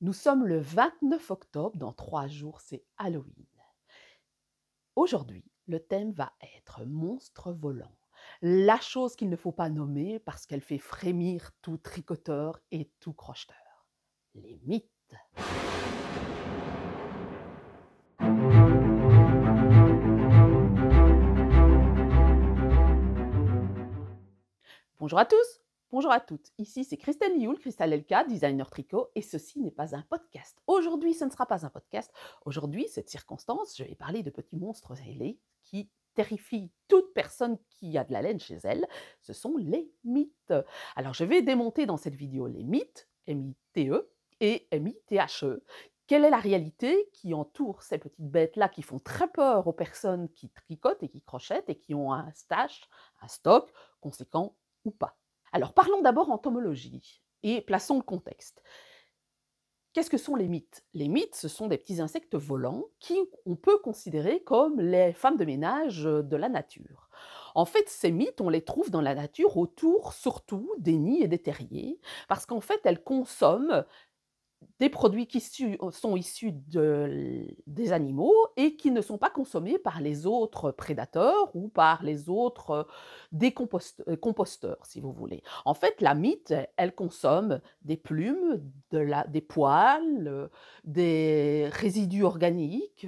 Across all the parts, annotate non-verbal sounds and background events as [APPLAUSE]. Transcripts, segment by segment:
Nous sommes le 29 octobre, dans trois jours, c'est Halloween. Aujourd'hui, le thème va être monstre volant. La chose qu'il ne faut pas nommer parce qu'elle fait frémir tout tricoteur et tout crocheteur. Les mythes. Bonjour à tous Bonjour à toutes, ici c'est Christelle Mioul, Christelle Elka, designer tricot, et ceci n'est pas un podcast. Aujourd'hui, ce ne sera pas un podcast. Aujourd'hui, cette circonstance, je vais parler de petits monstres ailés qui terrifient toute personne qui a de la laine chez elle. Ce sont les mythes. Alors, je vais démonter dans cette vidéo les mythes, M-I-T-E et M-I-T-H-E. Quelle est la réalité qui entoure ces petites bêtes-là qui font très peur aux personnes qui tricotent et qui crochettent et qui ont un stash, un stock conséquent ou pas alors parlons d'abord entomologie et plaçons le contexte. Qu'est-ce que sont les mythes Les mythes, ce sont des petits insectes volants qui on peut considérer comme les femmes de ménage de la nature. En fait, ces mythes, on les trouve dans la nature autour surtout des nids et des terriers, parce qu'en fait, elles consomment des produits qui euh, sont issus de, des animaux et qui ne sont pas consommés par les autres prédateurs ou par les autres euh, décomposteurs, euh, si vous voulez. En fait, la mythe, elle consomme des plumes, de la, des poils, des résidus organiques,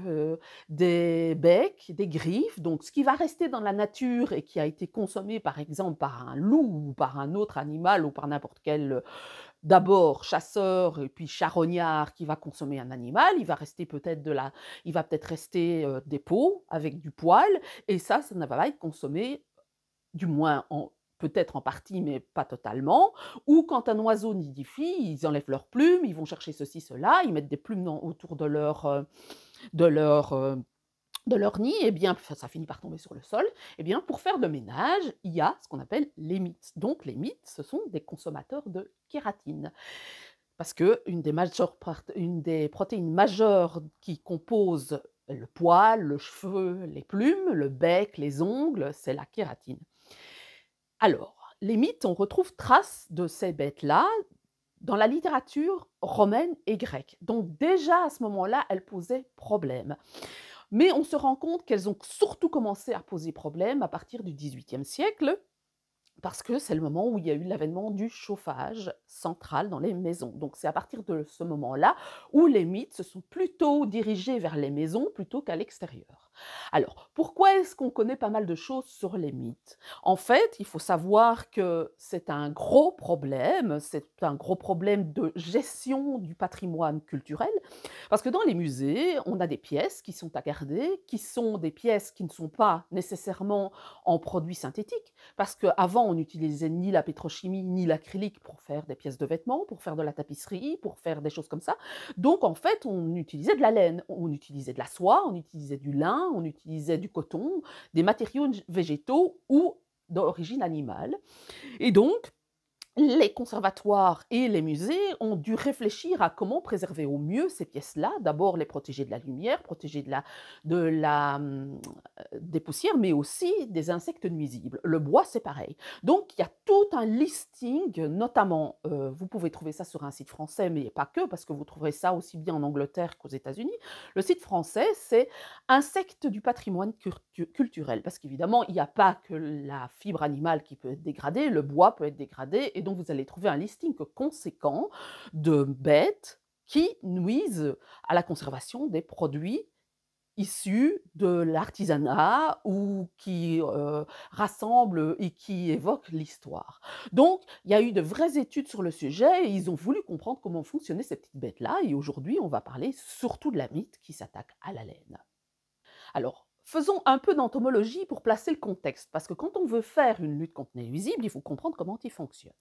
des becs, des griffes. Donc, ce qui va rester dans la nature et qui a été consommé, par exemple, par un loup ou par un autre animal ou par n'importe quel d'abord chasseur et puis charognard qui va consommer un animal, il va rester peut-être de la, il va peut-être rester euh, des peaux avec du poil, et ça, ça ne va pas être consommé, euh, du moins en peut-être en partie, mais pas totalement, ou quand un oiseau nidifie, ils enlèvent leurs plumes, ils vont chercher ceci, cela, ils mettent des plumes autour de leur, euh, de leur de leur nid, eh bien, ça finit par tomber sur le sol, eh bien, pour faire le ménage, il y a ce qu'on appelle les mythes. Donc, les mythes, ce sont des consommateurs de kératine. Parce que une des, protéines majeures qui composent le poil, le cheveu, les plumes, le bec, les ongles, c'est la kératine. Alors, les mythes, on retrouve trace de ces bêtes-là dans la littérature romaine et grecque. Donc déjà à ce moment-là, elles posaient problème. Mais on se rend compte qu'elles ont surtout commencé à poser problème à partir du XVIIIe siècle, parce que c'est le moment où il y a eu l'avènement du chauffage central dans les maisons. Donc c'est à partir de ce moment-là où les mythes se sont plutôt dirigés vers les maisons plutôt qu'à l'extérieur. Alors, pourquoi est-ce qu'on connaît pas mal de choses sur les mythes En fait, il faut savoir que c'est un gros problème, c'est un gros problème de gestion du patrimoine culturel, parce que dans les musées, on a des pièces qui sont à garder, qui sont des pièces qui ne sont pas nécessairement en produits synthétiques, parce qu'avant, on n'utilisait ni la pétrochimie, ni l'acrylique pour faire des pièces de vêtements, pour faire de la tapisserie, pour faire des choses comme ça. Donc, en fait, on utilisait de la laine, on utilisait de la soie, on utilisait du lin, on utilisait du coton, des matériaux végétaux ou d'origine animale. Et donc, les conservatoires et les musées ont dû réfléchir à comment préserver au mieux ces pièces-là. D'abord les protéger de la lumière, protéger de la, euh, des poussières, mais aussi des insectes nuisibles. Le bois, c'est pareil. Donc il y a tout un listing, notamment, euh, vous pouvez trouver ça sur un site français, mais pas que, parce que vous trouverez ça aussi bien en Angleterre qu'aux États-Unis. Le site français, c'est Insectes du patrimoine culturel, parce qu'évidemment, il n'y a pas que la fibre animale qui peut être dégradée, le bois peut être dégradé. Et donc, vous allez trouver un listing conséquent de bêtes qui nuisent à la conservation des produits issus de l'artisanat ou qui euh, rassemblent et qui évoquent l'histoire. Donc, il y a eu de vraies études sur le sujet et ils ont voulu comprendre comment fonctionnaient ces petites bêtes-là. Et aujourd'hui, on va parler surtout de la mythe qui s'attaque à la laine. Alors, faisons un peu d'entomologie pour placer le contexte, parce que quand on veut faire une lutte contre les nuisibles, il faut comprendre comment ils fonctionne.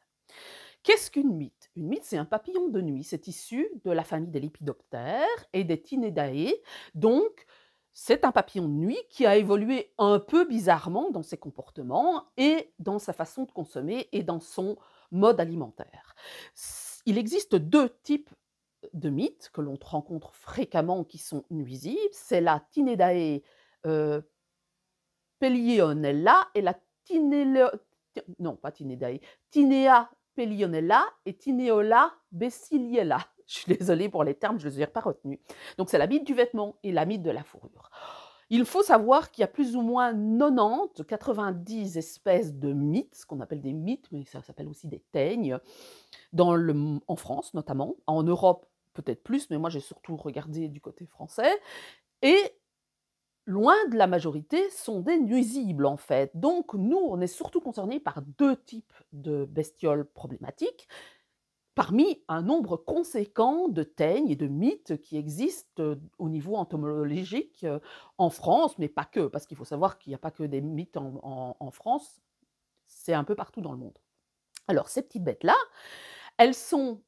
Qu'est-ce qu'une mythe Une mythe, c'est un papillon de nuit. C'est issu de la famille des lépidoptères et des Tinedae. Donc, c'est un papillon de nuit qui a évolué un peu bizarrement dans ses comportements et dans sa façon de consommer et dans son mode alimentaire. Il existe deux types de mythes que l'on rencontre fréquemment qui sont nuisibles. C'est la Tinedae euh, pelionella et la Tinéa. Non, pas tinédae. Tinea Lionella et Tineola beciliella. [LAUGHS] Je suis désolée pour les termes, je ne les ai pas retenus. Donc c'est la mythe du vêtement et la mythe de la fourrure. Il faut savoir qu'il y a plus ou moins 90, 90 espèces de mythes, ce qu'on appelle des mythes, mais ça s'appelle aussi des teignes, dans le, en France notamment, en Europe peut-être plus, mais moi j'ai surtout regardé du côté français. Et loin de la majorité, sont des nuisibles en fait. Donc nous, on est surtout concernés par deux types de bestioles problématiques, parmi un nombre conséquent de teignes et de mythes qui existent euh, au niveau entomologique euh, en France, mais pas que, parce qu'il faut savoir qu'il n'y a pas que des mythes en, France, c'est un peu partout dans le monde. Alors ces petites bêtes-là, elles sont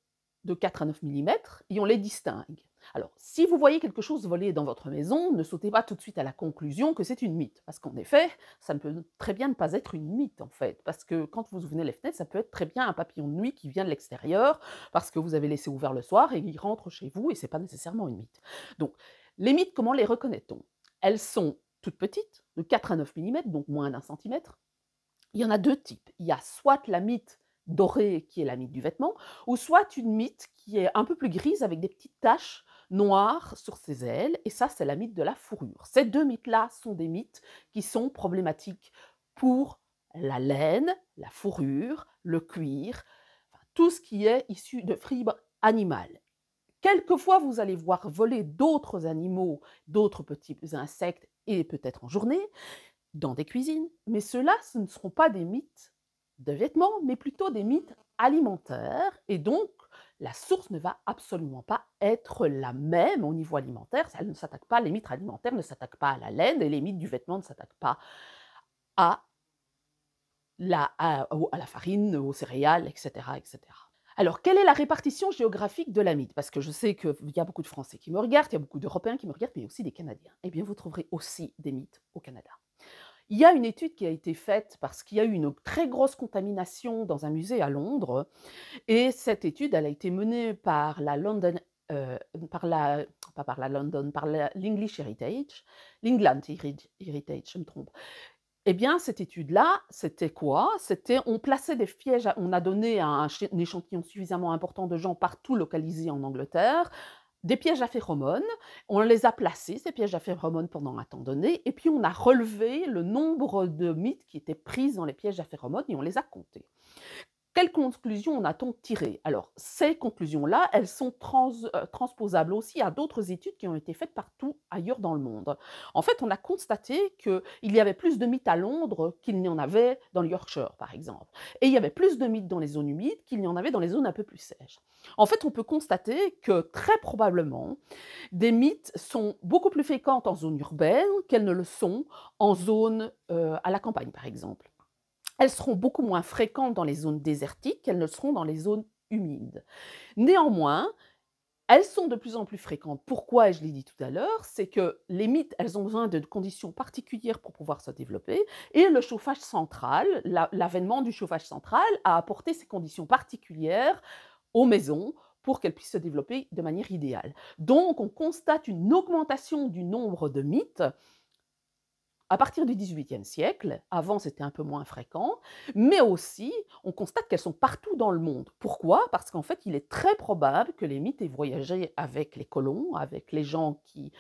de 4 à 9 mm et on les distingue. Alors, si vous voyez quelque chose voler dans votre maison, ne sautez pas tout de suite à la conclusion que c'est une mythe. Parce qu'en effet, ça ne peut très bien ne pas être une mythe, en fait. Parce que quand vous ouvrez les fenêtres, ça peut être très bien un papillon de nuit qui vient de l'extérieur, parce que vous avez laissé ouvert le soir et il rentre chez vous, et c'est pas nécessairement une mythe. Donc, les mythes, comment les reconnaît-on Elles sont toutes petites, de 4 à 9 mm, donc moins d'un centimètre. Il y en a deux types. Il y a soit la mythe dorée qui est la mythe du vêtement, ou soit une mythe qui est un peu plus grise avec des petites taches Noir sur ses ailes, et ça c'est la mythe de la fourrure. Ces deux mythes-là sont des mythes qui sont problématiques pour la laine, la fourrure, le cuir, tout ce qui est issu de fibres animales. Quelquefois, vous allez voir voler d'autres animaux, d'autres petits insectes, et peut-être en journée, dans des cuisines. Mais ceux-là, ce ne seront pas des mythes de vêtements, mais plutôt des mythes alimentaires. Et donc, la source ne va absolument pas être la même au niveau alimentaire. Elle ne s'attaque pas, les mitres alimentaires ne s'attaquent pas à la laine et les mythes du vêtement ne s'attaquent pas à la, à, la, farine, aux céréales, etc., etc. Alors, quelle est la répartition géographique de la mythe Parce que je sais qu'il y a beaucoup de Français qui me regardent, il y a beaucoup d'Européens qui me regardent, mais aussi des Canadiens. Eh bien, vous trouverez aussi des mythes au Canada. Il y a une étude qui a été faite parce qu'il y a eu une très grosse contamination dans un musée à Londres. Et cette étude, elle a été menée par la London, euh, par la, pas par la London, par l'English Heritage, l'England Heritage, je me trompe. Eh bien, cette étude-là, c'était quoi C'était on plaçait des pièges, on a donné un échantillon suffisamment important de gens partout localisés en Angleterre des pièges à phéromones, on les a placés, ces pièges à phéromones, pendant un temps donné, et puis on a relevé le nombre de mythes qui étaient pris dans les pièges à phéromones et on les a comptés. Quelles conclusions on a-t-on tirées Alors, ces conclusions-là, elles sont euh, transposables aussi à d'autres études qui ont été faites partout ailleurs dans le monde. En fait, on a constaté qu'il y avait plus de mythes à Londres qu'il n'y en avait dans le Yorkshire, par exemple. Et il y avait plus de mythes dans les zones humides qu'il n'y en avait dans les zones un peu plus sèches. En fait, on peut constater que très probablement, des mythes sont beaucoup plus fréquents en zone urbaine qu'elles ne le sont en zone euh, à la campagne, par exemple elles seront beaucoup moins fréquentes dans les zones désertiques qu'elles ne seront dans les zones humides. Néanmoins, elles sont de plus en plus fréquentes. Pourquoi, je l'ai dit tout à l'heure, c'est que les mythes, elles ont besoin de conditions particulières pour pouvoir se développer, et le chauffage central, l'avènement du chauffage central a apporté ces conditions particulières aux maisons pour qu'elles puissent se développer de manière idéale. Donc, on constate une augmentation du nombre de mythes à partir du XVIIIe siècle, avant c'était un peu moins fréquent, mais aussi on constate qu'elles sont partout dans le monde. Pourquoi Parce qu'en fait il est très probable que les mythes aient voyagé avec les colons, avec les gens qui,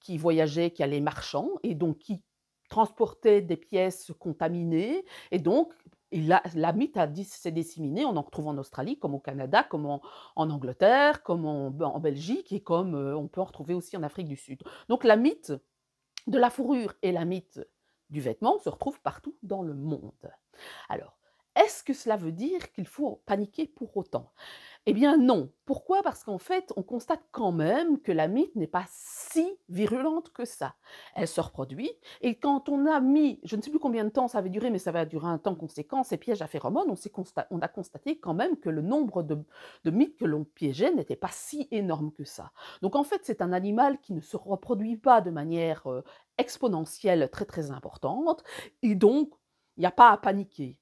qui voyageaient, qui allaient marchands, et donc qui transportaient des pièces contaminées, et donc la, la, mythe s'est disséminée, on en retrouve en Australie, comme au Canada, comme en, Angleterre, comme en, Belgique, et comme euh, on peut en retrouver aussi en Afrique du Sud. Donc la mythe de la fourrure et la mythe du vêtement se retrouvent partout dans le monde. Alors, est-ce que cela veut dire qu'il faut paniquer pour autant eh bien non. Pourquoi Parce qu'en fait, on constate quand même que la mythe n'est pas si virulente que ça. Elle se reproduit et quand on a mis, je ne sais plus combien de temps ça avait duré, mais ça va durer un temps conséquent, ces pièges à phéromones, on, a constaté quand même que le nombre de, mythes que l'on piégeait n'était pas si énorme que ça. Donc en fait, c'est un animal qui ne se reproduit pas de manière euh, exponentielle très très importante et donc il n'y a pas à paniquer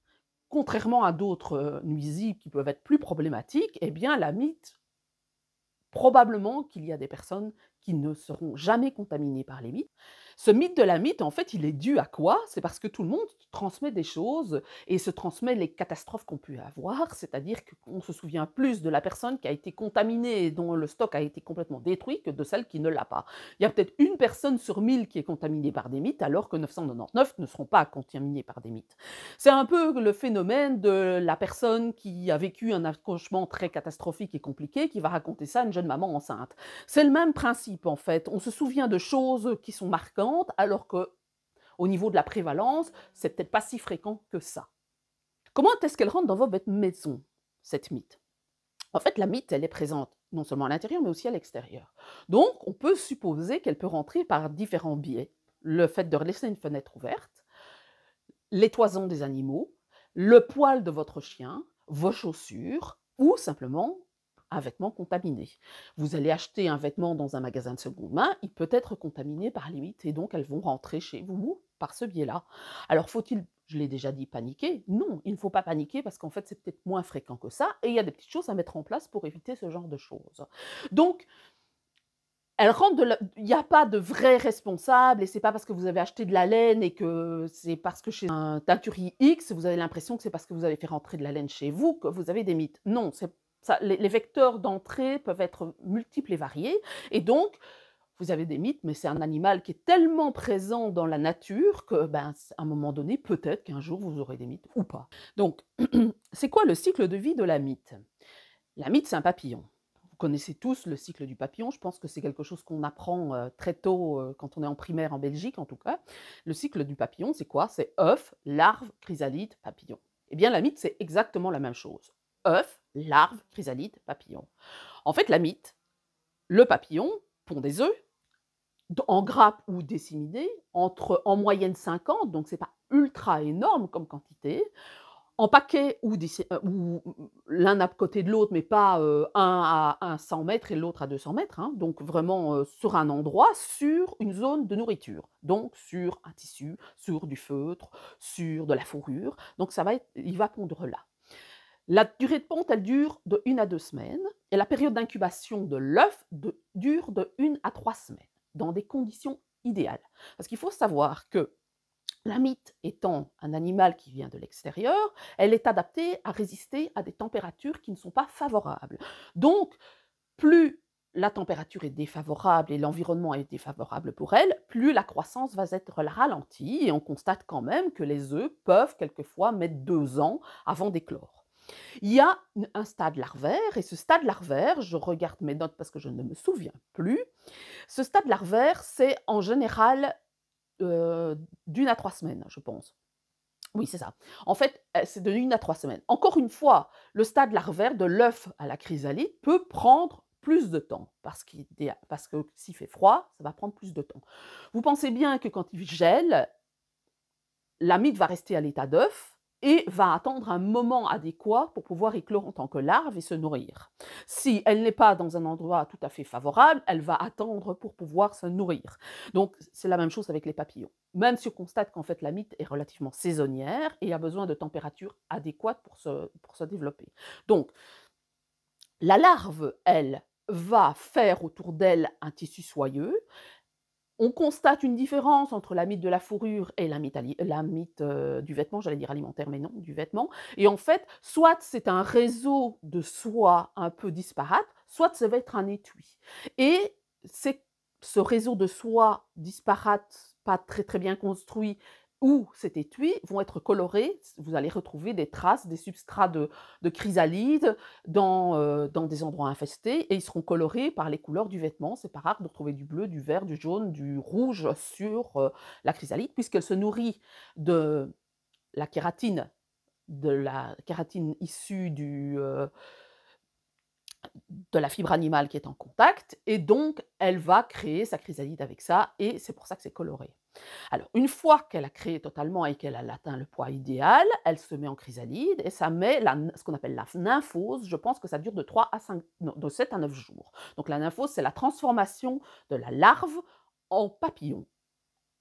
contrairement à d'autres euh, nuisibles qui peuvent être plus problématiques, eh bien, la mythe, probablement qu'il y a des personnes qui ne seront jamais contaminées par les mythes. Ce mythe de la mythe, en fait, il est dû à quoi C'est parce que tout le monde transmet des choses et se transmet les catastrophes qu'on peut avoir, c'est-à-dire qu'on se souvient plus de la personne qui a été contaminée et dont le stock a été complètement détruit que de celle qui ne l'a pas. Il y a peut-être une personne sur mille qui est contaminée par des mythes, alors que 999 ne seront pas contaminées par des mythes. C'est un peu le phénomène de la personne qui a vécu un accouchement très catastrophique et compliqué, qui va raconter ça à une jeune maman enceinte. C'est le même principe, en fait. On se souvient de choses qui sont marquantes alors que au niveau de la prévalence, c'est peut-être pas si fréquent que ça. Comment est-ce qu'elle rentre dans votre maison, cette mythe En fait, la mythe, elle est présente non seulement à l'intérieur, mais aussi à l'extérieur. Donc, on peut supposer qu'elle peut rentrer par différents biais. Le fait de laisser une fenêtre ouverte, les toisons des animaux, le poil de votre chien, vos chaussures, ou simplement un vêtement contaminé. Vous allez acheter un vêtement dans un magasin de seconde main, il peut être contaminé par limite, et donc elles vont rentrer chez vous par ce biais-là. Alors faut-il, je l'ai déjà dit, paniquer Non, il ne faut pas paniquer parce qu'en fait c'est peut-être moins fréquent que ça et il y a des petites choses à mettre en place pour éviter ce genre de choses. Donc, elle rentre de Il n'y a pas de vrai responsable et c'est pas parce que vous avez acheté de la laine et que c'est parce que chez un teinturier X, vous avez l'impression que c'est parce que vous avez fait rentrer de la laine chez vous que vous avez des mythes. Non, c'est les, vecteurs d'entrée peuvent être multiples et variés. Et donc, vous avez des mythes, mais c'est un animal qui est tellement présent dans la nature que, ben, un moment donné, peut-être qu'un jour, vous aurez des mythes ou pas. Donc, [CLEARS THROAT] c'est quoi le cycle de vie de la mythe La mythe, c'est un papillon. Vous connaissez tous le cycle du papillon. Je pense que c'est quelque chose qu'on apprend euh, très tôt euh, quand on est en primaire en Belgique, en tout cas. Le cycle du papillon, c'est quoi C'est œuf, larve, chrysalide, papillon. Eh bien, la mythe, c'est exactement la même chose. œuf, Larve, chrysalide, papillon. En fait, la mythe, le papillon pond des œufs en grappe ou disséminés entre en moyenne 50, donc n'est pas ultra énorme comme quantité, en paquet ou, euh, ou l'un à côté de l'autre, mais pas euh, un à 100 mètres et l'autre à 200 mètres, hein. donc vraiment euh, sur un endroit, sur une zone de nourriture, donc sur un tissu, sur du feutre, sur de la fourrure, donc ça va il va pondre là. La durée de ponte, elle dure de 1 à 2 semaines et la période d'incubation de l'œuf dure de 1 à 3 semaines dans des conditions idéales. Parce qu'il faut savoir que la mythe étant un animal qui vient de l'extérieur, elle est adaptée à résister à des températures qui ne sont pas favorables. Donc, plus la température est défavorable et l'environnement est défavorable pour elle, plus la croissance va être ralentie et on constate quand même que les œufs peuvent quelquefois mettre deux ans avant d'éclore. Il y a un stade larvaire, et ce stade larvaire, je regarde mes notes parce que je ne me souviens plus, ce stade larvaire, c'est en général euh, d'une à trois semaines, je pense. Oui, c'est ça. En fait, euh, c'est de une à trois semaines. Encore une fois, le stade larvaire de l'œuf à la chrysalide peut prendre plus de temps parce, parce que s'il fait froid, ça va prendre plus de temps. Vous pensez bien que quand il gèle, l'amide va rester à l'état d'œuf, et va attendre un moment adéquat pour pouvoir éclore en tant que larve et se nourrir. Si elle n'est pas dans un endroit tout à fait favorable, elle va attendre pour pouvoir se nourrir. Donc c'est la même chose avec les papillons. Même si on constate qu'en fait la mythe est relativement saisonnière et a besoin de températures adéquates pour se, pour se développer. Donc la larve, elle, va faire autour d'elle un tissu soyeux, on constate une différence entre la mythe de la fourrure et la mythe, euh, du vêtement, j'allais dire alimentaire, mais non, du vêtement. Et en fait, soit c'est un réseau de soie un peu disparate, soit ça va être un étui. Et c'est ce réseau de soie disparate, pas très très bien construit, ou cet étui vont être colorés. Vous allez retrouver des traces, des substrats de, chrysalide euh, dans, des endroits infestés et ils seront colorés par les couleurs du vêtement. C'est pas rare de retrouver du bleu, du vert, du jaune, du rouge sur euh, la chrysalide puisqu'elle se nourrit de la kératine, de la kératine issue du, euh, de la fibre animale qui est en contact, et donc elle va créer sa chrysalide avec ça, et c'est pour ça que c'est coloré. Alors, une fois qu'elle a créé totalement et qu'elle a atteint le poids idéal, elle se met en chrysalide et ça met ce qu'on appelle la nymphose. Je pense que ça dure de, 3 à de 7 à 9 jours. Donc, la nymphose, c'est la transformation de la larve en papillon.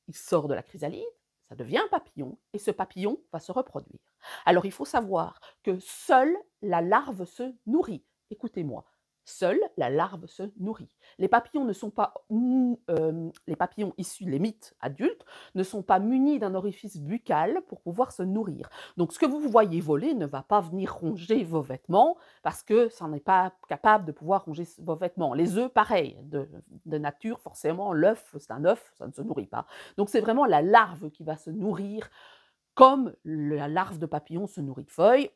Il sort de la chrysalide, ça devient papillon et ce papillon va se reproduire. Alors, il faut savoir que seule la larve se nourrit. Écoutez-moi. Seule, la larve se nourrit. Les papillons ne sont pas euh, les papillons issus des mythes adultes ne sont pas munis d'un orifice buccal pour pouvoir se nourrir. Donc ce que vous voyez voler ne va pas venir ronger vos vêtements parce que ça n'est pas capable de pouvoir ronger vos vêtements. Les œufs, pareil, de, de nature forcément l'œuf, c'est un œuf, ça ne se nourrit pas. Donc c'est vraiment la larve qui va se nourrir comme la larve de papillon se nourrit de feuilles,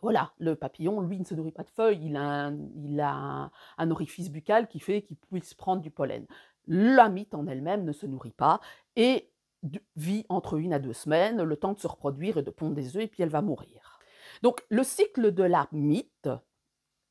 voilà, le papillon, lui, ne se nourrit pas de feuilles, il a un, orifice buccal qui fait qu'il puisse prendre du pollen. La mythe en elle-même ne se nourrit pas et vit entre une à deux semaines, le temps de se reproduire et de pondre des œufs, et puis elle va mourir. Donc le cycle de la mythe,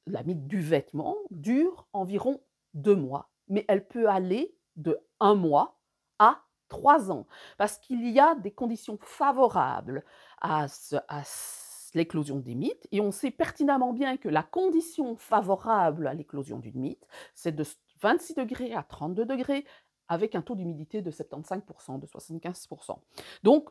la mythe du vêtement, dure environ deux mois, mais elle peut aller de un mois à trois ans, parce qu'il y a des conditions favorables à ce, à ce l'éclosion des mythes, et on sait pertinemment bien que la condition favorable à l'éclosion d'une mythe, c'est de 26 degrés à 32 degrés, avec un taux d'humidité de 75%, de 75%. Donc,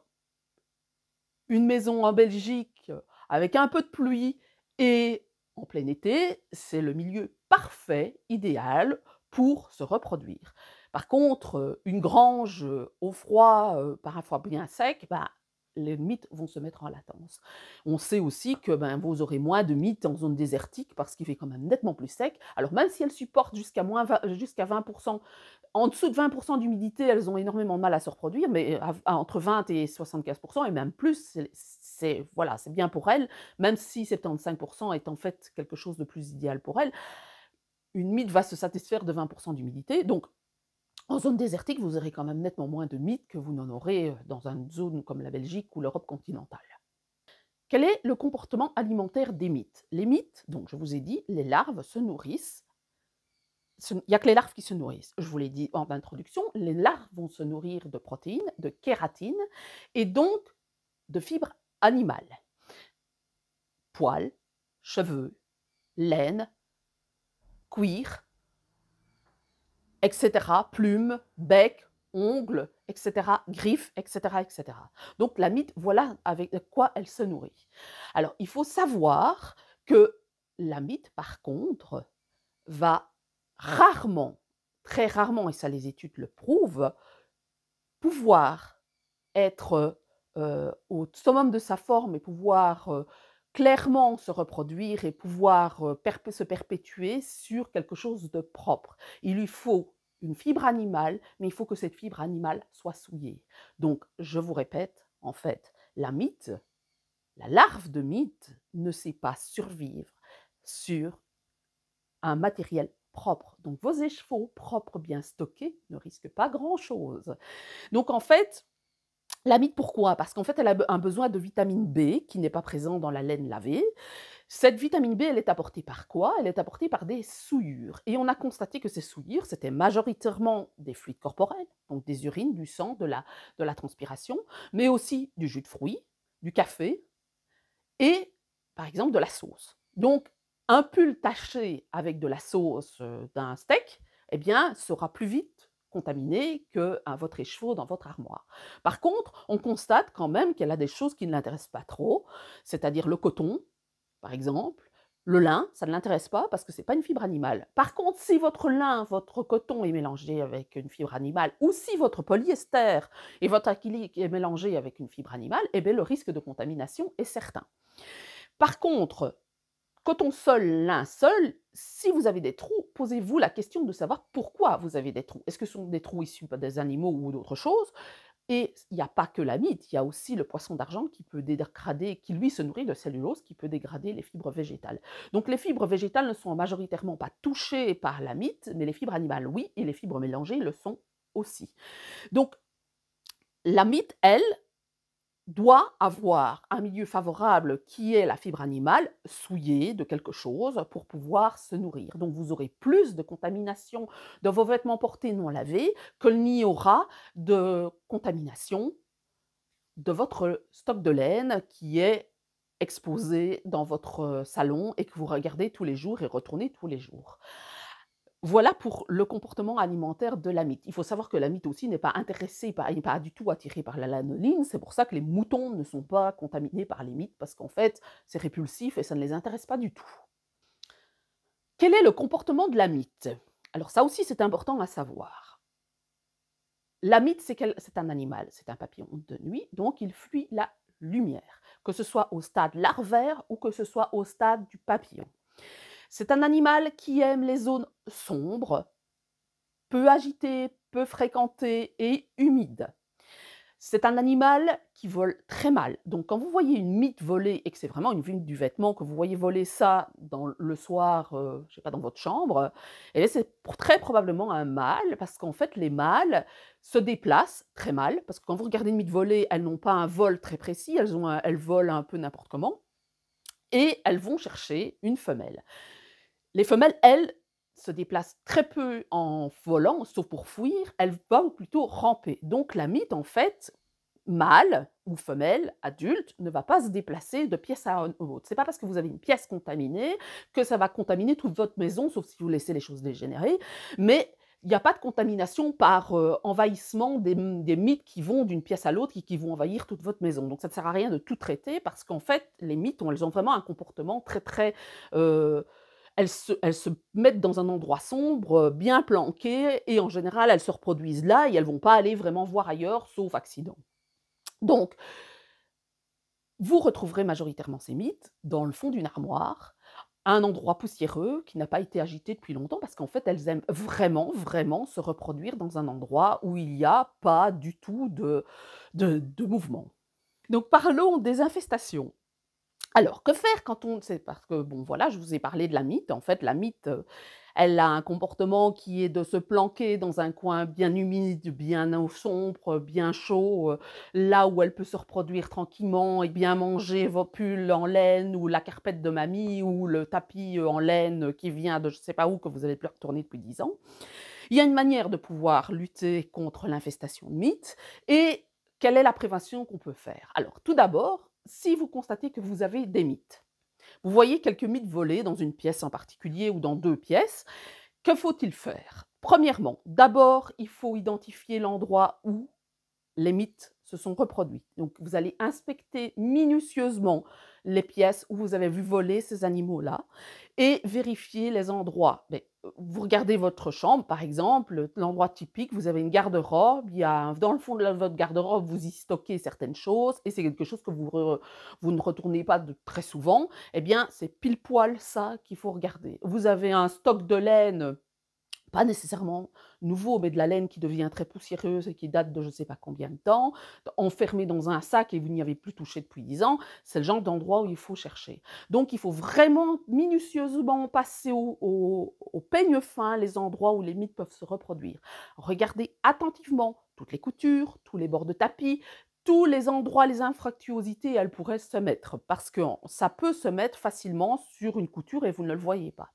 une maison en Belgique euh, avec un peu de pluie et en plein été, c'est le milieu parfait, idéal pour se reproduire. Par contre, euh, une grange euh, au froid, parfois bien sec, bah, les mythes vont se mettre en latence. On sait aussi que ben, vous aurez moins de mythes en zone désertique parce qu'il fait quand même nettement plus sec. Alors même si elles supportent jusqu'à moins 20%, euh, jusqu'à 20% en dessous de 20% d'humidité, elles ont énormément de mal à se reproduire, mais euh, entre 20 et 75% et même plus, c'est voilà, c'est bien pour elles, même si 75% est en fait quelque chose de plus idéal pour elles. Une mythe va se satisfaire de 20% d'humidité, donc en zone désertique, vous aurez quand même nettement moins de mythes que vous n'en aurez euh, dans une zone comme la Belgique ou l'Europe continentale. Quel est le comportement alimentaire des mythes Les mythes, donc je vous ai dit, les larves se nourrissent. Il n'y a que les larves qui se nourrissent. Je vous l'ai dit en introduction, les larves vont se nourrir de protéines, de kératine et donc de fibres animales. Poils, cheveux, laine, cuir, etc. Plumes, bec, ongles, etc. Griffes, etc. etc. Donc la mythe, voilà avec quoi elle se nourrit. Alors il faut savoir que la mythe, par contre, va rarement, très rarement, et ça les études le prouvent, pouvoir être euh, au summum de sa forme et pouvoir euh, clairement se reproduire et pouvoir euh, se perpétuer sur quelque chose de propre. Il lui faut une fibre animale, mais il faut que cette fibre animale soit souillée. Donc, je vous répète, en fait, la mythe, la larve de mythe ne sait pas survivre sur un matériel propre. Donc, vos échevaux propres, bien stockés, ne risquent pas grand-chose. Donc, en fait, la mythe, pourquoi Parce qu'en fait, elle a un besoin de vitamine B qui n'est pas présent dans la laine lavée. Cette vitamine B, elle est apportée par quoi Elle est apportée par des souillures. Et on a constaté que ces souillures, c'était majoritairement des fluides corporels, donc des urines, du sang, de la, de la transpiration, mais aussi du jus de fruits, du café et, par exemple, de la sauce. Donc, un pull taché avec de la sauce euh, d'un steak, eh bien, sera plus vite contaminé que votre écheveau dans votre armoire. Par contre, on constate quand même qu'elle a des choses qui ne l'intéressent pas trop, c'est-à-dire le coton, par exemple, le lin, ça ne l'intéresse pas parce que ce n'est pas une fibre animale. Par contre, si votre lin, votre coton est mélangé avec une fibre animale, ou si votre polyester et votre acrylique est mélangé avec une fibre animale, eh bien, le risque de contamination est certain. Par contre, coton seul, lin seul, si vous avez des trous, posez-vous la question de savoir pourquoi vous avez des trous. Est-ce que ce sont des trous issus bah, des animaux ou d'autres choses et il n'y a pas que mythe, il y a aussi le poisson d'argent qui peut dégrader, qui lui se nourrit de cellulose, qui peut dégrader les fibres végétales. Donc les fibres végétales ne sont majoritairement pas touchées par mythe, mais les fibres animales, oui, et les fibres mélangées le sont aussi. Donc mythe, elle, doit avoir un milieu favorable qui est la fibre animale souillée de quelque chose pour pouvoir se nourrir. Donc vous aurez plus de contamination de vos vêtements portés non lavés que n'y aura de contamination de votre stock de laine qui est exposé dans votre euh, salon et que vous regardez tous les jours et retournez tous les jours. Voilà pour le comportement alimentaire de la mythe. Il faut savoir que la mythe aussi n'est pas intéressée, n'est pas du tout attirée par la lanoline. C'est pour ça que les moutons ne sont pas contaminés par les mythes, parce qu'en fait, c'est répulsif et ça ne les intéresse pas du tout. Quel est le comportement de la mythe Alors ça aussi, c'est important à savoir. mythe, c'est, c'est un animal, c'est un papillon de nuit, donc il fuit la lumière, que ce soit au stade larvaire ou que ce soit au stade du papillon. C'est un animal qui aime les zones sombres, peu agitées, peu fréquentées et humides. C'est un animal qui vole très mal. Donc quand vous voyez une mythe voler et que c'est vraiment une vigne du vêtement, que vous voyez voler ça dans le soir, euh, je sais pas, dans votre chambre, et eh c'est très probablement un mâle parce qu'en fait les mâles se déplacent très mal parce que quand vous regardez une mythe voler, elles n'ont pas un vol très précis, elles, ont elles volent un peu n'importe comment et elles vont chercher une femelle. Les femelles, elles, se déplacent très peu en volant, sauf pour fuir, elles vont plutôt ramper. Donc la mythe, en fait, mâle ou femelle, adulte, ne va pas se déplacer de pièce à autre. C'est pas parce que vous avez une pièce contaminée que ça va contaminer toute votre maison, sauf si vous laissez les choses dégénérer. Mais il n'y a pas de contamination par euh, envahissement des, mythes qui vont d'une pièce à l'autre et qui vont envahir toute votre maison. Donc ça ne sert à rien de tout traiter parce qu'en fait, les mythes, elles ont vraiment un comportement très, très... Euh, elles se, mettent dans un endroit sombre, euh, bien planqué, et en général, elles se reproduisent là et elles vont pas aller vraiment voir ailleurs, sauf accident. Donc, vous retrouverez majoritairement ces mythes dans le fond d'une armoire, un endroit poussiéreux qui n'a pas été agité depuis longtemps, parce qu'en fait, elles aiment vraiment, vraiment se reproduire dans un endroit où il n'y a pas du tout de, de mouvement. Donc, parlons des infestations. Alors, que faire quand on... C'est parce que, bon, voilà, je vous ai parlé de la mythe. En fait, la mythe, euh, elle a un comportement qui est de se planquer dans un coin bien humide, bien sombre, bien chaud, euh, là où elle peut se reproduire tranquillement et bien manger vos pulls en laine ou la carpette de mamie ou le tapis euh, en laine qui vient de je ne sais pas où que vous avez plus retourner depuis dix ans. Il y a une manière de pouvoir lutter contre l'infestation de mythe. et quelle est la prévention qu'on peut faire Alors, tout d'abord, si vous constatez que vous avez des mythes. Vous voyez quelques mythes volés dans une pièce en particulier ou dans deux pièces. Que faut-il faire Premièrement, d'abord, il faut identifier l'endroit où les mythes se sont reproduits. Donc, vous allez inspecter minutieusement les pièces où vous avez vu voler ces animaux-là et vérifier les endroits vous regardez votre chambre, par exemple, l'endroit typique, vous avez une garde-robe, il y a dans le fond de votre garde-robe, vous y stockez certaines choses, et c'est quelque chose que vous, vous ne retournez pas de, très souvent, eh bien, c'est pile poil ça qu'il faut regarder. Vous avez un stock de laine pas nécessairement nouveau, mais de la laine qui devient très poussiéreuse et qui date de je ne sais pas combien de temps, enfermée dans un sac et vous n'y avez plus touché depuis dix ans, c'est le genre d'endroit où il faut chercher. Donc il faut vraiment minutieusement passer au, au, au peigne fin les endroits où les mythes peuvent se reproduire. Regardez attentivement toutes les coutures, tous les bords de tapis, tous les endroits, les infractuosités, elles pourraient se mettre, parce que ça peut se mettre facilement sur une couture et vous ne le voyez pas.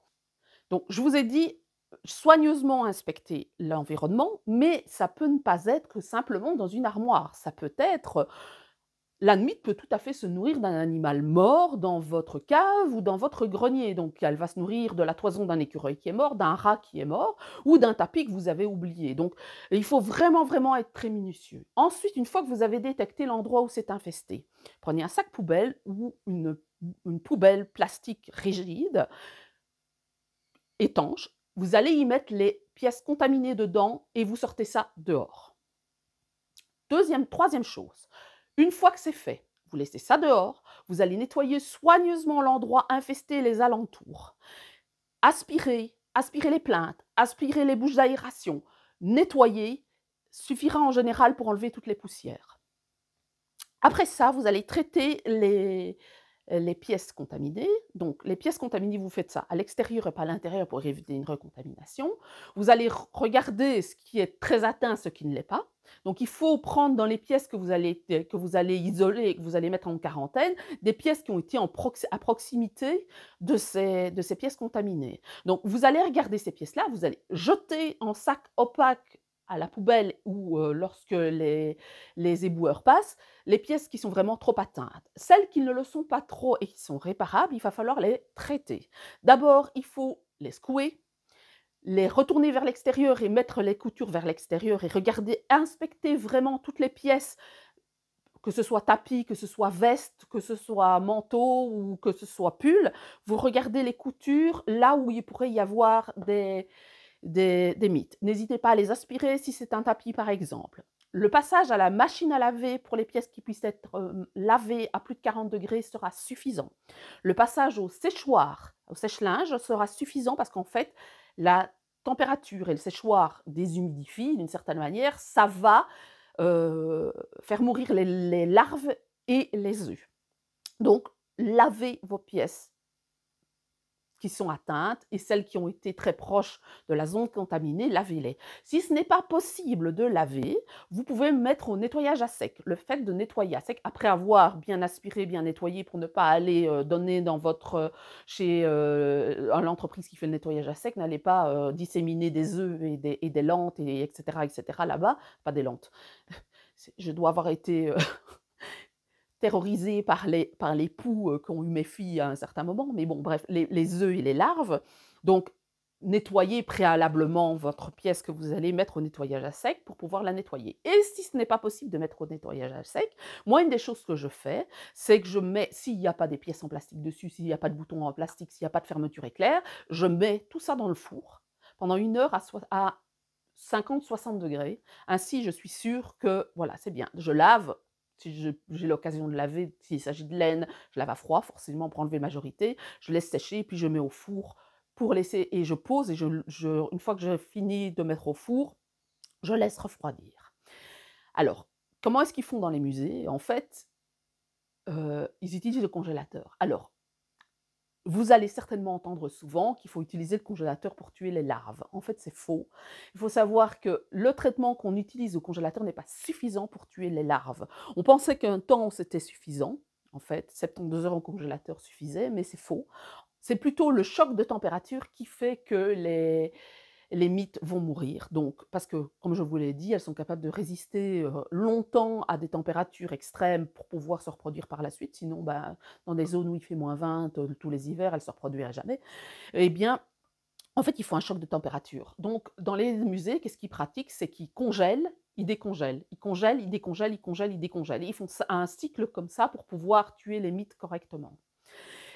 Donc, je vous ai dit, soigneusement inspecter l'environnement, mais ça peut ne pas être que simplement dans une armoire. Ça peut être... Euh, L'admite peut tout à fait se nourrir d'un animal mort dans votre cave ou dans votre grenier. Donc elle va se nourrir de la toison d'un écureuil qui est mort, d'un rat qui est mort ou d'un tapis que vous avez oublié. Donc il faut vraiment vraiment être très minutieux. Ensuite, une fois que vous avez détecté l'endroit où c'est infesté, prenez un sac poubelle ou une poubelle plastique rigide étanche vous allez y mettre les pièces contaminées dedans et vous sortez ça dehors. Deuxième, troisième chose, une fois que c'est fait, vous laissez ça dehors, vous allez nettoyer soigneusement l'endroit infesté les alentours. Aspirez, aspirez les plaintes, aspirez les bouches d'aération, nettoyer suffira en général pour enlever toutes les poussières. Après ça, vous allez traiter les, les pièces contaminées. Donc, les pièces contaminées, vous faites ça à l'extérieur et pas à l'intérieur pour éviter une recontamination. Vous allez regarder ce qui est très atteint, ce qui ne l'est pas. Donc, il faut prendre dans les pièces que vous allez, euh, que vous allez isoler, que vous allez mettre en quarantaine, des pièces qui ont été à proximité de ces, de ces pièces contaminées. Donc, vous allez regarder ces pièces-là, vous allez jeter en sac opaque à la poubelle ou lorsque les, les, éboueurs passent, les pièces qui sont vraiment trop atteintes. Celles qui ne le sont pas trop et qui sont réparables, il va falloir les traiter. D'abord, il faut les secouer, les retourner vers l'extérieur et mettre les coutures vers l'extérieur et regarder, inspecter vraiment toutes les pièces, que ce soit tapis, que ce soit veste, que ce soit manteau ou que ce soit pull. Vous regardez les coutures là où il pourrait y avoir des des, mythes. N'hésitez pas à les aspirer si c'est un tapis par exemple. Le passage à la machine à laver pour les pièces qui puissent être euh, lavées à plus de 40 degrés sera suffisant. Le passage au séchoir, au sèche-linge sera suffisant parce qu'en fait, la température et le séchoir déshumidifient d'une certaine manière, ça va euh, faire mourir les, les larves et les œufs. Donc, lavez vos pièces qui sont atteintes et celles qui ont été très proches de la zone contaminée, lavez-les. Si ce n'est pas possible de laver, vous pouvez mettre au nettoyage à sec. Le fait de nettoyer à sec, après avoir bien aspiré, bien nettoyé pour ne pas aller euh, donner dans votre, euh, chez euh, l'entreprise qui fait le nettoyage à sec, n'allez pas disséminer des œufs et des, et lentes, et etc., etc., là-bas. Pas des lentes. [LAUGHS] Je dois avoir été terrorisés par les, par les poux euh, qu'ont eu mes filles à un certain moment, mais bon, bref, les, les œufs et les larves. Donc, nettoyez préalablement votre pièce que vous allez mettre au nettoyage à sec pour pouvoir la nettoyer. Et si ce n'est pas possible de mettre au nettoyage à sec, moi, une des choses que je fais, c'est que je mets, s'il n'y a pas des pièces en plastique dessus, s'il n'y a pas de bouton en plastique, s'il n'y a pas de fermeture éclair, je mets tout ça dans le four pendant une heure à, à 50-60 degrés. Ainsi, je suis sûre que, voilà, c'est bien. Je lave si j'ai l'occasion de laver, s'il s'agit de laine, je lave à froid forcément pour enlever la majorité. Je laisse sécher puis je mets au four pour laisser et je pose et je, une fois que j'ai fini de mettre au four, je laisse refroidir. Alors, comment est-ce qu'ils font dans les musées En fait, euh, ils utilisent le congélateur. Alors, vous allez certainement entendre souvent qu'il faut utiliser le congélateur pour tuer les larves. En fait, c'est faux. Il faut savoir que le traitement qu'on utilise au congélateur n'est pas suffisant pour tuer les larves. On pensait qu'un temps c'était suffisant. En fait, 72 heures au congélateur suffisait, mais c'est faux. C'est plutôt le choc de température qui fait que les, les mythes vont mourir. Donc, parce que, comme je vous l'ai dit, elles sont capables de résister euh, longtemps à des températures extrêmes pour pouvoir se reproduire par la suite. Sinon, bah, dans des zones où il fait moins 20 euh, tous les hivers, elles se reproduiraient jamais. Eh bien, en fait, il faut un choc de température. Donc, dans les musées, qu'est-ce qu'ils pratiquent C'est qu'ils congèlent ils décongèlent, ils congèlent, ils décongèlent, ils congèlent, ils décongèlent. ils font un cycle comme ça pour pouvoir tuer les mythes correctement.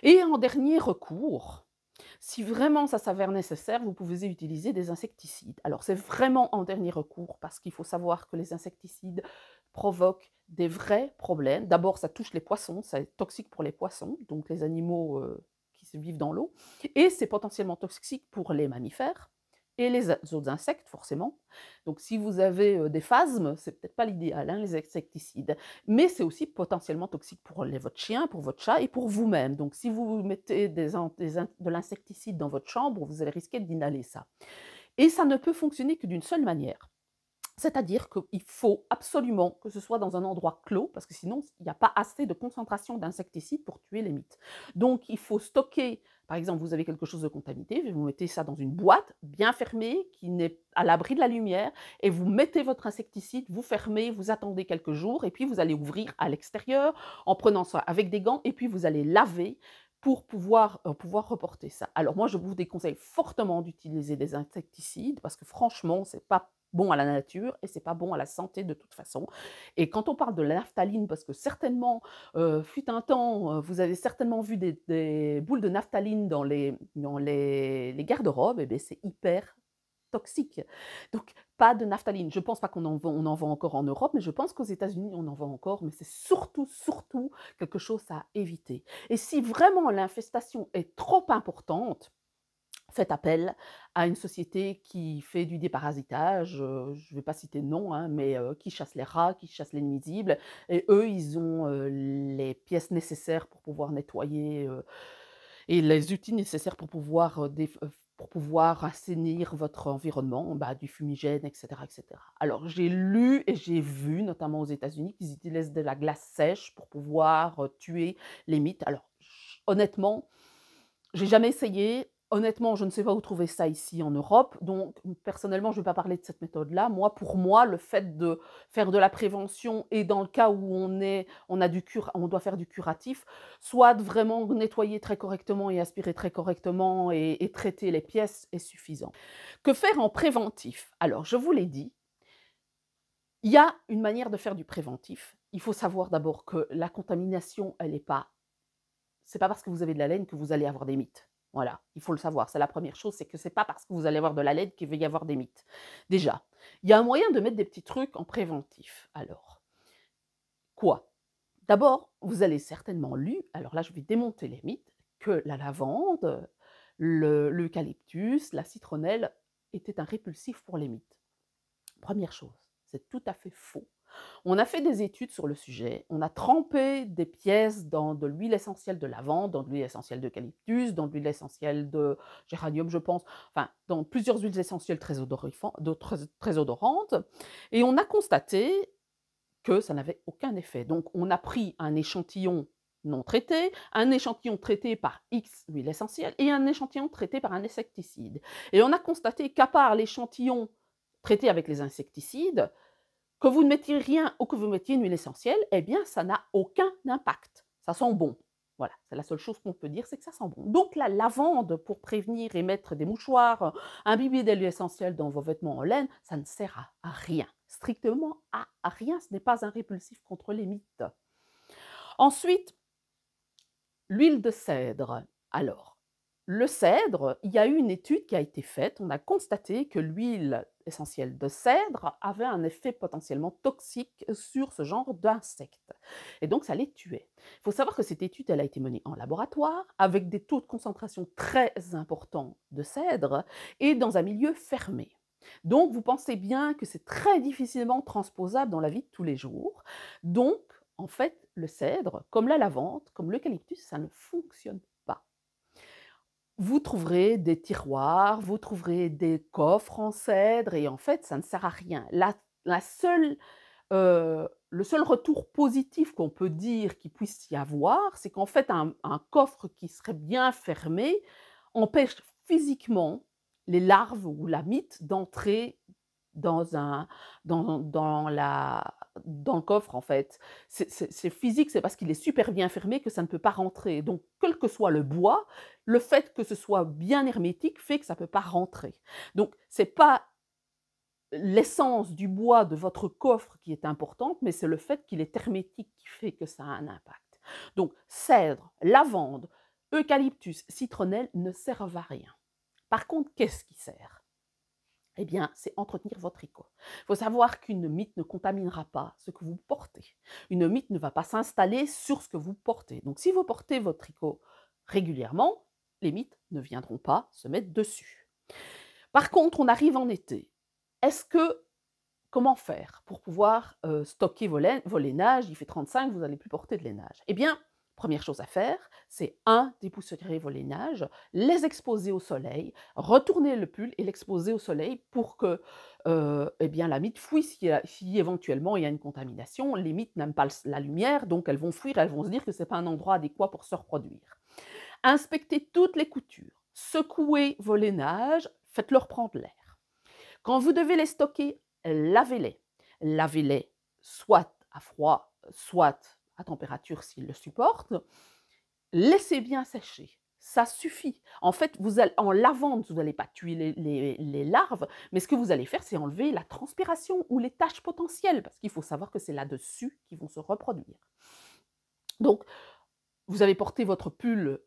Et en dernier recours, si vraiment ça s'avère nécessaire, vous pouvez utiliser des insecticides. Alors c'est vraiment en dernier recours parce qu'il faut savoir que les insecticides provoquent des vrais problèmes. D'abord, ça touche les poissons, ça est toxique pour les poissons, donc les animaux euh, qui vivent dans l'eau, et c'est potentiellement toxique pour les mammifères et les autres insectes, forcément. Donc, si vous avez des phasmes, c'est peut-être pas l'idéal, hein, les insecticides. Mais c'est aussi potentiellement toxique pour votre chien, pour votre chat et pour vous-même. Donc, si vous mettez de l'insecticide dans votre chambre, vous allez risquer d'inhaler ça. Et ça ne peut fonctionner que d'une seule manière. C'est-à-dire qu'il faut absolument que ce soit dans un endroit clos, parce que sinon, il n'y a pas assez de concentration d'insecticides pour tuer les mites. Donc, il faut stocker, par exemple, vous avez quelque chose de contaminé, vous mettez ça dans une boîte bien fermée, qui n'est à l'abri de la lumière, et vous mettez votre insecticide, vous fermez, vous attendez quelques jours, et puis vous allez ouvrir à l'extérieur en prenant ça avec des gants, et puis vous allez laver pour pouvoir, euh, pouvoir reporter ça. Alors moi, je vous déconseille fortement d'utiliser des insecticides, parce que franchement, c'est pas bon à la nature et c'est pas bon à la santé de toute façon. Et quand on parle de la naphtaline, parce que certainement, euh, fut un temps, euh, vous avez certainement vu des, boules de naphtaline dans les, dans les, les garde-robes, et eh bien c'est hyper toxique. Donc, pas de naphtaline. Je pense pas qu'on en, on en vend encore en Europe, mais je pense qu'aux États-Unis, on en vend encore. Mais c'est surtout, surtout quelque chose à éviter. Et si vraiment l'infestation est trop importante, Faites appel à une société qui fait du déparasitage, je ne vais pas citer de nom, hein, mais qui chasse les rats, qui chasse les nuisibles, et eux, ils ont les pièces nécessaires pour pouvoir nettoyer et les outils nécessaires pour pouvoir, pour pouvoir assainir votre environnement, bah, du fumigène, etc. etc. Alors j'ai lu et j'ai vu, notamment aux États-Unis, qu'ils utilisent de la glace sèche pour pouvoir tuer les mites. Alors honnêtement, j'ai jamais essayé, Honnêtement, je ne sais pas où trouver ça ici en Europe. Donc, personnellement, je ne vais pas parler de cette méthode-là. Moi, pour moi, le fait de faire de la prévention et dans le cas où on, est, on, a du cure, on doit faire du curatif, soit de vraiment nettoyer très correctement et aspirer très correctement et, traiter les pièces est suffisant. Que faire en préventif Alors, je vous l'ai dit, il y a une manière de faire du préventif. Il faut savoir d'abord que la contamination, elle n'est pas. C'est pas parce que vous avez de la laine que vous allez avoir des mythes. Voilà, il faut le savoir. C'est la première chose, c'est que ce n'est pas parce que vous allez avoir de la LED qu'il va y avoir des mythes. Déjà, il y a un moyen de mettre des petits trucs en préventif. Alors, quoi D'abord, vous allez certainement lu, alors là je vais démonter les mythes, que la lavande, l'eucalyptus, la citronnelle étaient un répulsif pour les mythes. Première chose, c'est tout à fait faux. On a fait des études sur le sujet, on a trempé des pièces dans de l'huile essentielle de lavande, dans de l'huile essentielle d'eucalyptus, dans de l'huile essentielle de géranium, je pense, enfin, dans plusieurs huiles essentielles très, très odorantes, et on a constaté que ça n'avait aucun effet. Donc, on a pris un échantillon non traité, un échantillon traité par X huile essentielle et un échantillon traité par un insecticide. Et on a constaté qu'à part l'échantillon traité avec les insecticides, que vous ne mettiez rien ou que vous mettiez une huile essentielle, eh bien, ça n'a aucun impact. Ça sent bon. Voilà, c'est la seule chose qu'on peut dire, c'est que ça sent bon. Donc la lavande pour prévenir et mettre des mouchoirs, un imbiber d'huile essentielle dans vos vêtements en laine, ça ne sert à rien. Strictement à rien, ce n'est pas un répulsif contre les mythes. Ensuite, l'huile de cèdre. Alors, le cèdre, il y a eu une étude qui a été faite. On a constaté que l'huile essentielle de cèdre avait un effet potentiellement toxique sur ce genre d'insectes. Et donc, ça les tuait. Il faut savoir que cette étude, elle a été menée en laboratoire, avec des taux de concentration très importants de cèdre, et dans un milieu fermé. Donc, vous pensez bien que c'est très difficilement transposable dans la vie de tous les jours. Donc, en fait, le cèdre, comme la lavande, comme l'eucalyptus, ça ne fonctionne pas. Vous trouverez des tiroirs, vous trouverez des coffres en cèdre, et en fait, ça ne sert à rien. La, seule, euh, le seul retour positif qu'on peut dire qu'il puisse y avoir, c'est qu'en fait, un, coffre qui serait bien fermé empêche physiquement les larves ou la mythe d'entrer dans, un, dans, la, dans le coffre en fait. C'est physique, c'est parce qu'il est super bien fermé que ça ne peut pas rentrer. Donc quel que soit le bois, le fait que ce soit bien hermétique fait que ça ne peut pas rentrer. Donc c'est pas l'essence du bois de votre coffre qui est importante, mais c'est le fait qu'il est hermétique qui fait que ça a un impact. Donc cèdre, lavande, eucalyptus, citronnelle ne servent à rien. Par contre, qu'est-ce qui sert eh bien, c'est entretenir votre tricot. Il faut savoir qu'une mythe ne contaminera pas ce que vous portez. Une mythe ne va pas s'installer sur ce que vous portez. Donc, si vous portez votre tricot régulièrement, les mythes ne viendront pas se mettre dessus. Par contre, on arrive en été. Est-ce que comment faire pour pouvoir euh, stocker vos, laine, lainages Il fait 35, vous n'allez plus porter de lainage. Eh bien, Première chose à faire, c'est un, dépousser vos lainages, les exposer au soleil, retourner le pull et l'exposer au soleil pour que euh, eh bien, la mythe fouille si, éventuellement il y a une contamination. Les mythes n'aiment pas la lumière, donc elles vont fuir, elles vont se dire que ce n'est pas un endroit adéquat pour se reproduire. Inspectez toutes les coutures, secouez vos lainages, faites-leur prendre l'air. Quand vous devez les stocker, lavez-les. Lavez-les soit à froid, soit à température s'il le supporte. Laissez bien sécher. Ça suffit. En fait, vous allez, en lavant, vous n'allez pas tuer les, larves, mais ce que vous allez faire, c'est enlever la transpiration ou les taches potentielles, parce qu'il faut savoir que c'est là-dessus qu'ils vont se reproduire. Donc, vous avez porté votre pull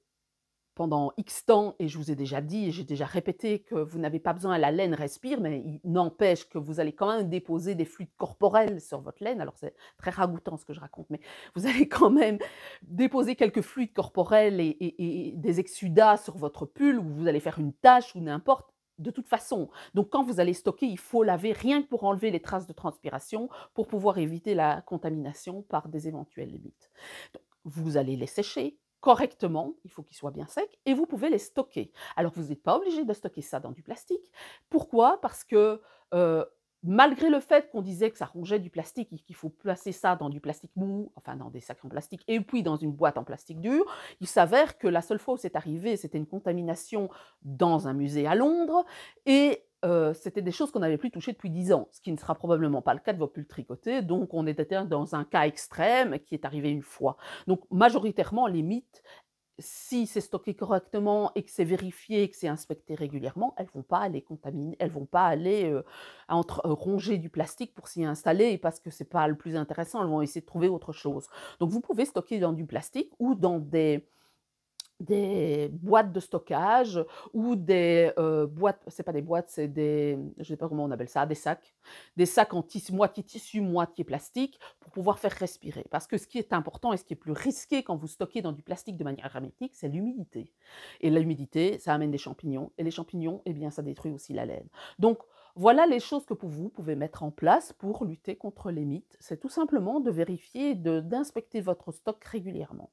pendant X temps, et je vous ai déjà dit, j'ai déjà répété que vous n'avez pas besoin, la laine respire, mais il n'empêche que vous allez quand même déposer des fluides corporels sur votre laine. Alors c'est très ragoûtant ce que je raconte, mais [LAUGHS] vous allez quand même déposer quelques fluides corporels et, des exsudats sur votre pull, ou vous allez faire une tâche, ou n'importe de toute façon. Donc quand vous allez stocker, il faut laver rien que pour enlever les traces de transpiration, pour pouvoir éviter la contamination par des éventuelles limites. vous allez les sécher, correctement, il faut qu'ils soient bien secs, et vous pouvez les stocker. Alors vous n'êtes pas obligé de stocker ça dans du plastique. Pourquoi Parce que euh, malgré le fait qu'on disait que ça rongeait du plastique et qu'il faut placer ça dans du plastique mou, enfin dans des sacs en plastique, et puis dans une boîte en plastique dur, il s'avère que la seule fois où c'est arrivé, c'était une contamination dans un musée à Londres, et euh, c'était des choses qu'on n'avait plus touchées depuis 10 ans, ce qui ne sera probablement pas le cas de vos pulls tricotés. Donc, on était dans un cas extrême qui est arrivé une fois. Donc, majoritairement, les mythes, si c'est stocké correctement et que c'est vérifié, et que c'est inspecté régulièrement, elles vont pas aller contaminer, elles vont pas aller euh, entre, euh, ronger du plastique pour s'y installer parce que c'est pas le plus intéressant. Elles vont essayer de trouver autre chose. Donc, vous pouvez stocker dans du plastique ou dans des des boîtes de stockage ou des euh, boîtes, c'est pas des boîtes, c'est des, je sais pas comment on appelle ça, des sacs, des sacs en tissu, moitié tissu, moitié plastique pour pouvoir faire respirer. Parce que ce qui est important et ce qui est plus risqué quand vous stockez dans du plastique de manière hermétique, c'est l'humidité. Et l'humidité, ça amène des champignons. Et les champignons, eh bien, ça détruit aussi la laine. Donc, voilà les choses que vous pouvez mettre en place pour lutter contre les mythes. C'est tout simplement de vérifier et d'inspecter votre stock régulièrement.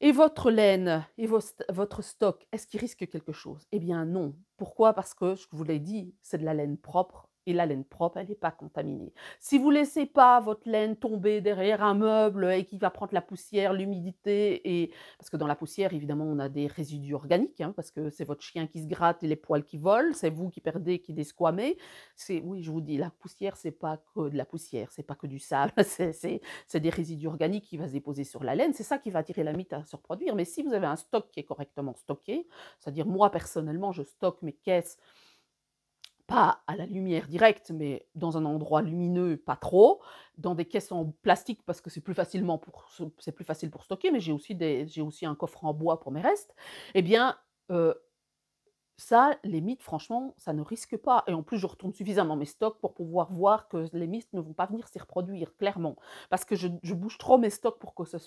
Et votre laine et votre stock, est-ce qu'il risque quelque chose Eh bien non. Pourquoi Parce que, je vous l'ai dit, c'est de la laine propre, et la laine propre, elle n'est pas contaminée. Si vous laissez pas votre laine tomber derrière un meuble et qui va prendre la poussière, l'humidité, et parce que dans la poussière, évidemment, on a des résidus organiques, hein, parce que c'est votre chien qui se gratte et les poils qui volent, c'est vous qui perdez, qui désquamez. C'est oui, je vous dis, la poussière, c'est pas que de la poussière, c'est pas que du sable, [LAUGHS] c'est des résidus organiques qui vont se déposer sur la laine. C'est ça qui va attirer la mythe à se reproduire. Mais si vous avez un stock qui est correctement stocké, c'est-à-dire moi personnellement, je stocke mes caisses pas à la lumière directe, mais dans un endroit lumineux, pas trop, dans des caisses en plastique parce que c'est plus, facilement pour, plus facile pour stocker, mais j'ai aussi, des, aussi un coffre en bois pour mes restes, eh bien, euh, ça, les mythes, franchement, ça ne risque pas. Et en plus, je retourne suffisamment mes stocks pour pouvoir voir que les mythes ne vont pas venir s'y reproduire, clairement. Parce que je, bouge trop mes stocks pour que ça,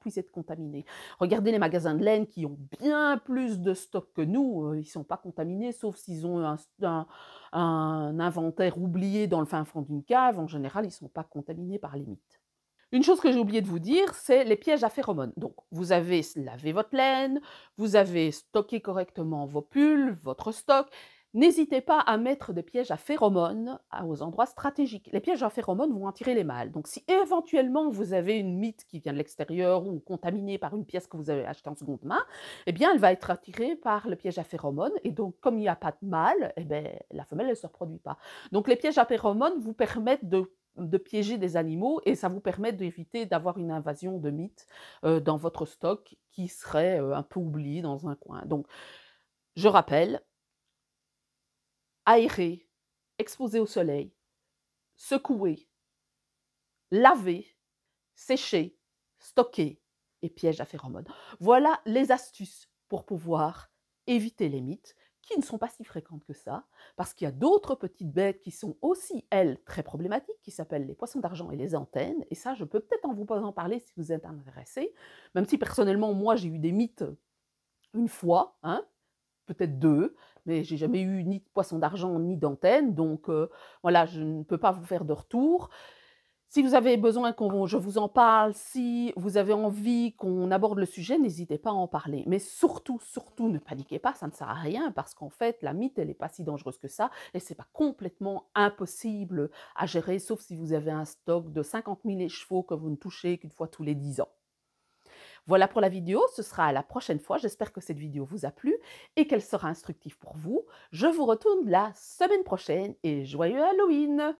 puisse être contaminé. Regardez les magasins de laine qui ont bien plus de stocks que nous. Euh, ils ne sont pas contaminés, sauf s'ils ont un, inventaire oublié dans le fin fond d'une cave. En général, ils ne sont pas contaminés par les mythes. Une chose que j'ai oublié de vous dire, c'est les pièges à phéromones. Donc, vous avez lavé votre laine, vous avez stocké correctement vos pulls, votre stock, N'hésitez pas à mettre des pièges à phéromones aux endroits stratégiques. Les pièges à phéromones vont attirer les mâles. Donc si éventuellement vous avez une mythe qui vient de l'extérieur ou contaminée par une pièce que vous avez achetée en seconde main, eh bien elle va être attirée par le piège à phéromones. Et donc comme il n'y a pas de mâle, eh bien, la femelle ne se reproduit pas. Donc les pièges à phéromones vous permettent de piéger des animaux et ça vous permet d'éviter d'avoir une invasion de mythes euh, dans votre stock qui serait euh, un peu oublié dans un coin. Donc, je rappelle, Aérer, exposé au soleil, secouer, laver, sécher, stocker et piège à phéromones. Voilà les astuces pour pouvoir éviter les mythes qui ne sont pas si fréquentes que ça, parce qu'il y a d'autres petites bêtes qui sont aussi, elles, très problématiques, qui s'appellent les poissons d'argent et les antennes, et ça, je peux peut-être en vous en parler si vous êtes intéressé, même si personnellement, moi, j'ai eu des mythes une fois, hein, peut-être deux, mais j'ai jamais eu ni de poisson d'argent ni d'antenne, donc euh, voilà, je ne peux pas vous faire de retour. Si vous avez besoin qu'on je vous en parle, si vous avez envie qu'on aborde le sujet, n'hésitez pas à en parler. Mais surtout, surtout, ne paniquez pas, ça ne sert à rien parce qu'en fait, la mythe, elle n'est pas si dangereuse que ça et c'est pas complètement impossible à gérer, sauf si vous avez un stock de 50 000 chevaux que vous ne touchez qu'une fois tous les 10 ans. Voilà pour la vidéo, ce sera à la prochaine fois. J'espère que cette vidéo vous a plu et qu'elle sera instructive pour vous. Je vous retourne la semaine prochaine et joyeux Halloween